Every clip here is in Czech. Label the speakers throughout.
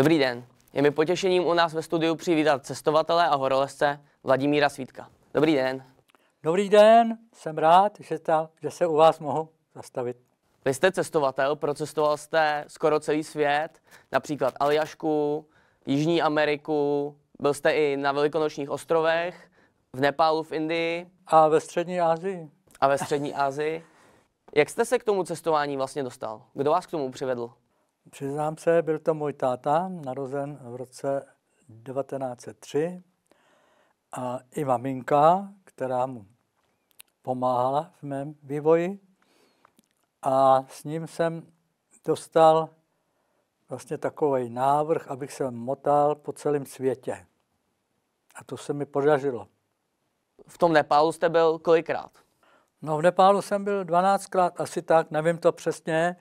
Speaker 1: Dobrý den. Je mi potěšením u nás ve studiu přivítat cestovatele a horolezce Vladimíra Svítka. Dobrý den.
Speaker 2: Dobrý den, jsem rád, že, ta, že se u vás mohu
Speaker 1: zastavit. Vy jste cestovatel, procestoval jste skoro celý svět, například Aljašku, Jižní Ameriku, byl jste i na Velikonočních ostrovech, v Nepálu, v Indii. A ve Střední Asii. A ve Střední Asii. Jak jste se k tomu cestování vlastně dostal? Kdo vás k tomu přivedl?
Speaker 2: Přiznám se, byl to můj táta, narozen v roce 1903 a i maminka, která mu pomáhala v mém vývoji. A s ním jsem dostal vlastně takový návrh, abych se motal po celém světě. A to se mi podařilo. V tom Nepálu jste byl kolikrát? No v Nepálu jsem byl 12krát asi tak, nevím to přesně,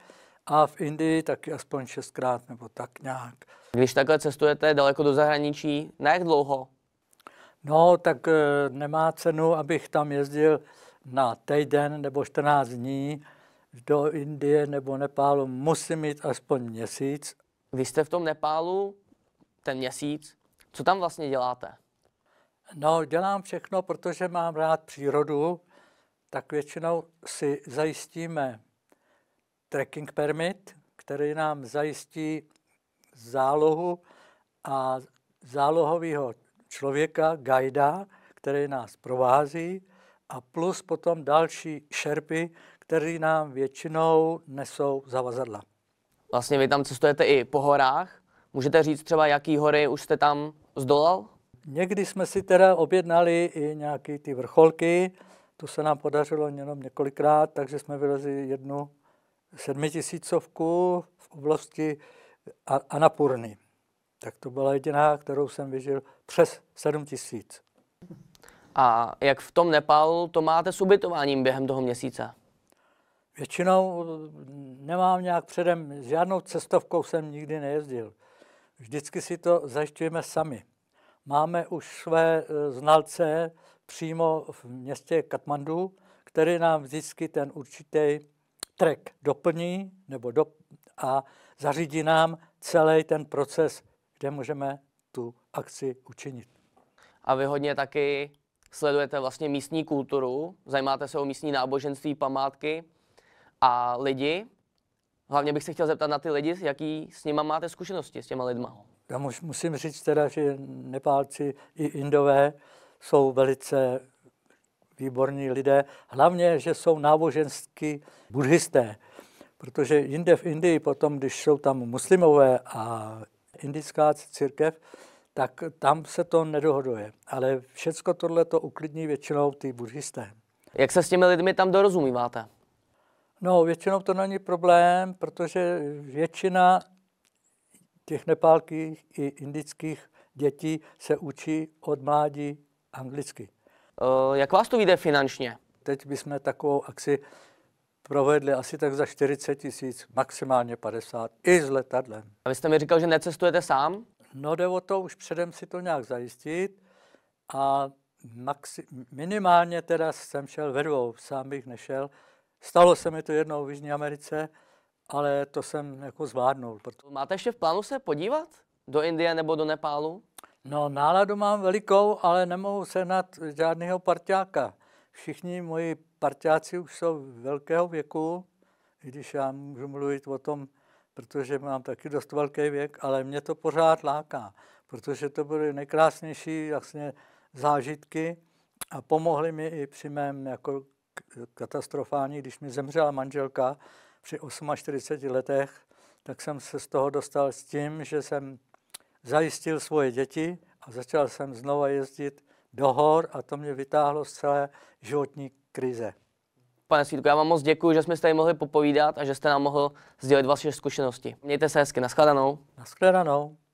Speaker 2: a v Indii taky aspoň šestkrát nebo tak nějak. Když takhle cestujete daleko do zahraničí, na jak dlouho? No, tak e, nemá cenu, abych tam jezdil na týden nebo 14 dní do Indie nebo Nepálu. Musím mít aspoň měsíc. Vy jste v tom Nepálu ten měsíc. Co tam vlastně děláte? No, dělám všechno, protože mám rád přírodu, tak většinou si zajistíme Tracking permit, který nám zajistí zálohu a zálohového člověka, guida, který nás provází a plus potom další šerpy, který nám většinou nesou zavazadla. Vlastně vy tam cestujete i po horách.
Speaker 1: Můžete říct třeba, jaký hory už jste tam zdolal?
Speaker 2: Někdy jsme si teda objednali i nějaké ty vrcholky, to se nám podařilo jenom několikrát, takže jsme vylezli jednu sedmitisícovku v oblasti Anapurny. Tak to byla jediná, kterou jsem vyžil přes sedm tisíc.
Speaker 1: A jak v tom Nepal, to máte s ubytováním během toho měsíce?
Speaker 2: Většinou nemám nějak předem, žádnou cestovkou jsem nikdy nejezdil. Vždycky si to zajišťujeme sami. Máme už své e, znalce přímo v městě Katmandu, který nám vždycky ten určitý trek doplní nebo do, a zařídí nám celý ten proces, kde můžeme tu akci učinit.
Speaker 1: A vy hodně taky sledujete vlastně místní kulturu, zajímáte se o místní náboženství, památky a lidi. Hlavně bych se chtěl zeptat na ty lidi, jaký s nima máte zkušenosti, s těma
Speaker 2: lidma. Já musím říct teda, že Nepálci i Indové jsou velice výborní lidé, hlavně, že jsou nábožensky buddhisté, protože jinde v Indii potom, když jsou tam muslimové a indická církev, tak tam se to nedohoduje. Ale všecko tohle to uklidní většinou ty buddhisté. Jak se s těmi lidmi tam dorozumíváte? No, většinou to není problém, protože většina těch nepálkých i indických dětí se učí od mládí anglicky. Eh, jak vás to vyjde finančně? Teď bychom takovou akci provedli asi tak za 40 tisíc, maximálně 50, i s letadlem. A vy jste mi říkal, že necestujete sám? No jde o to už předem si to nějak zajistit a maxi- minimálně teda jsem šel ve dvou, sám bych nešel. Stalo se mi to jednou v Jižní Americe, ale to jsem jako zvládnul. Proto... Máte ještě v plánu se podívat do Indie nebo do Nepálu? No, náladu mám velikou, ale nemohu sehnat žádného parťáka. Všichni moji parťáci už jsou velkého věku, i když já můžu mluvit o tom, protože mám taky dost velký věk, ale mě to pořád láká, protože to byly nejkrásnější vlastně zážitky a pomohly mi i při mém jako katastrofální, když mi zemřela manželka při 48 letech, tak jsem se z toho dostal s tím, že jsem zajistil svoje děti a začal jsem znova jezdit do hor a to mě vytáhlo z celé životní krize. Pane Svítku, já vám moc děkuji, že jsme se tady
Speaker 1: mohli popovídat a že jste nám mohl sdělit vaše zkušenosti. Mějte se hezky, nashledanou.
Speaker 2: Nashledanou.